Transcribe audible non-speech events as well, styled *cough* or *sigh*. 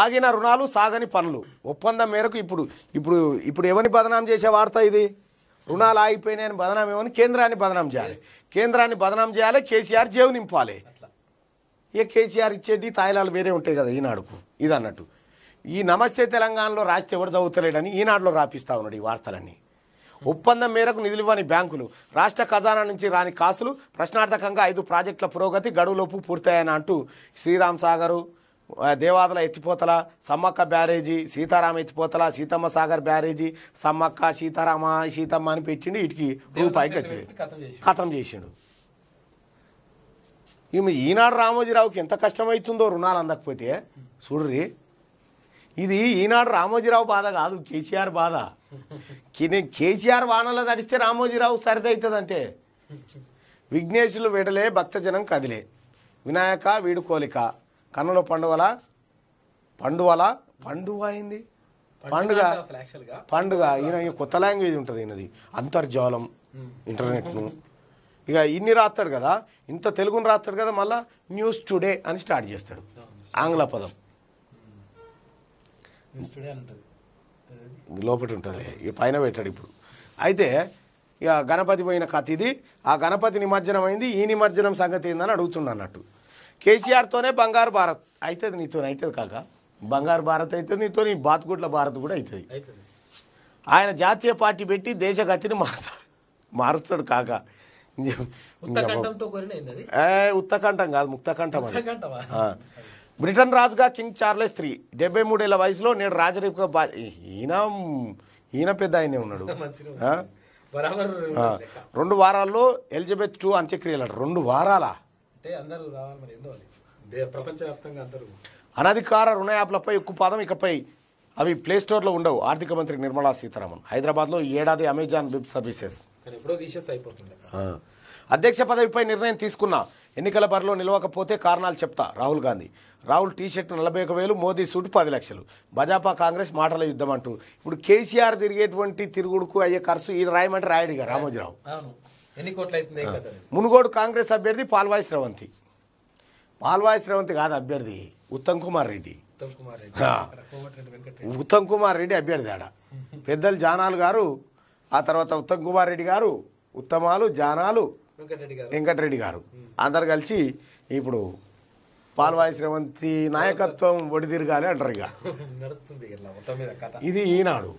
ఆగిన రుణాలు సాగని పనులు ఒప్పందం మేరకు ఇప్పుడు ఇప్పుడు ఇప్పుడు ఎవరిని బదనాం చేసే వార్త ఇది రుణాలు ఆగిపోయినాయని బదనాం ఏమని కేంద్రాన్ని బదనాం చేయాలి కేంద్రాన్ని బదనాం చేయాలి కేసీఆర్ జేవు నింపాలి ఇక కేసీఆర్ ఇచ్చేటి తాయిలాలు వేరే ఉంటాయి కదా ఈనాడుకు ఇది అన్నట్టు ఈ నమస్తే తెలంగాణలో రాస్తే ఎవరు చదువుతలేడని ఈనాడులో రాపిస్తా ఉన్నాడు ఈ వార్తలన్నీ ఒప్పందం మేరకు నిధులు ఇవ్వని బ్యాంకులు రాష్ట్ర ఖజానా నుంచి రాని కాసులు ప్రశ్నార్థకంగా ఐదు ప్రాజెక్టుల పురోగతి గడువులోపు పూర్తయ్యాయని అంటూ శ్రీరామ్ సాగరు దేవాదల ఎత్తిపోతల సమ్మక్క బ్యారేజీ సీతారామ ఎత్తిపోతల సీతమ్మ సాగర్ బ్యారేజీ సమ్మక్క సీతారామ సీతమ్మ అని పెట్టిండు వీటికి రూపాయికి వచ్చింది కథం చేసిండు ఈమె ఈనాడు రామోజీరావుకి ఎంత కష్టమవుతుందో రుణాలు అందకపోతే చూడ్రి ఇది ఈనాడు రామోజీరావు బాధ కాదు కేసీఆర్ బాధ కేసీఆర్ వానల నడిస్తే రామోజీరావు సరిదవుతుందంటే విఘ్నేశులు విడలే భక్తజనం కదిలే వినాయక వీడు కోలిక కన్నలో పండుగల పండుగల పండుగ అయింది పండుగ పండుగ ఈయన కొత్త లాంగ్వేజ్ ఉంటుంది ఈయనది అంతర్జాలం ఇంటర్నెట్ను ఇక ఇన్ని రాస్తాడు కదా ఇంత తెలుగును రాస్తాడు కదా మళ్ళా న్యూస్ టుడే అని స్టార్ట్ చేస్తాడు ఆంగ్ల పదం లోపల ఉంటుంది ఇక పైన పెట్టాడు ఇప్పుడు అయితే ఇక గణపతి పోయిన కథ ఇది ఆ గణపతి నిమజ్జనం అయింది ఈ నిమజ్జనం సంగతి ఏందని అడుగుతుండ అన్నట్టు కేసీఆర్తోనే బంగారు భారత్ అవుతుంది నీతో అవుతుంది కాక బంగారు భారత్ అవుతుంది నీతో నీ బాతుగుట్ల భారత్ కూడా అవుతుంది ఆయన జాతీయ పార్టీ పెట్టి దేశ గతిని మారుస్తాడు మారుస్తాడు కాక ఉత్తకంఠం కాదు ముక్తకంఠం అది బ్రిటన్ రాజుగా కింగ్ చార్లెస్ త్రీ డెబ్బై మూడేళ్ల వయసులో నేడు రాజరీపుగా బా ఈయన ఈయన పెద్ద ఆయనే ఉన్నాడు రెండు వారాల్లో ఎలిజబెత్ టూ అంత్యక్రియలు రెండు వారాలా అంటే అందరూ రావాలి మరి ఏందో ప్రపంచవ్యాప్తంగా అందరూ అనధికార ఎక్కువ పాదం ఇకపై అవి ప్లేస్టోర్లో ఉండవు ఆర్థిక మంత్రి నిర్మలా సీతారామన్ హైదరాబాద్లో ఈ ఏడాది అమెజాన్ వెబ్ సర్వీసెస్ అధ్యక్ష పదవిపై నిర్ణయం తీసుకున్నా ఎన్నికల బరిలో నిలవకపోతే కారణాలు చెప్తా రాహుల్ గాంధీ రాహుల్ టీ షర్ట్ నలభై ఒక వేలు మోదీ సూటు పది లక్షలు భాజపా కాంగ్రెస్ మాటల యుద్ధం అంటూ ఇప్పుడు కేసీఆర్ తిరిగేటువంటి తిరుగుడుకు అయ్యే ఖర్చు ఈ రాయమంటే రాయడిగా రామోజీరావు మునుగోడు కాంగ్రెస్ అభ్యర్థి పాల్వాయ్ శ్రవంతి పాల్వాయ్ శ్రవంతి కాదు అభ్యర్థి ఉత్తమ్ కుమార్ రెడ్డి ఉత్తమ్ కుమార్ రెడ్డి అభ్యర్థి ఆడ పెద్దలు జానాలు గారు ఆ తర్వాత ఉత్తమ్ కుమార్ రెడ్డి గారు ఉత్తమాలు జానాలు వెంకటరెడ్డి గారు అందరు కలిసి ఇప్పుడు పాల్వాయ్ శ్రవంతి నాయకత్వం ఒడిదిరగాలి అంటారు ఇక *laughs* ఇది ఈనాడు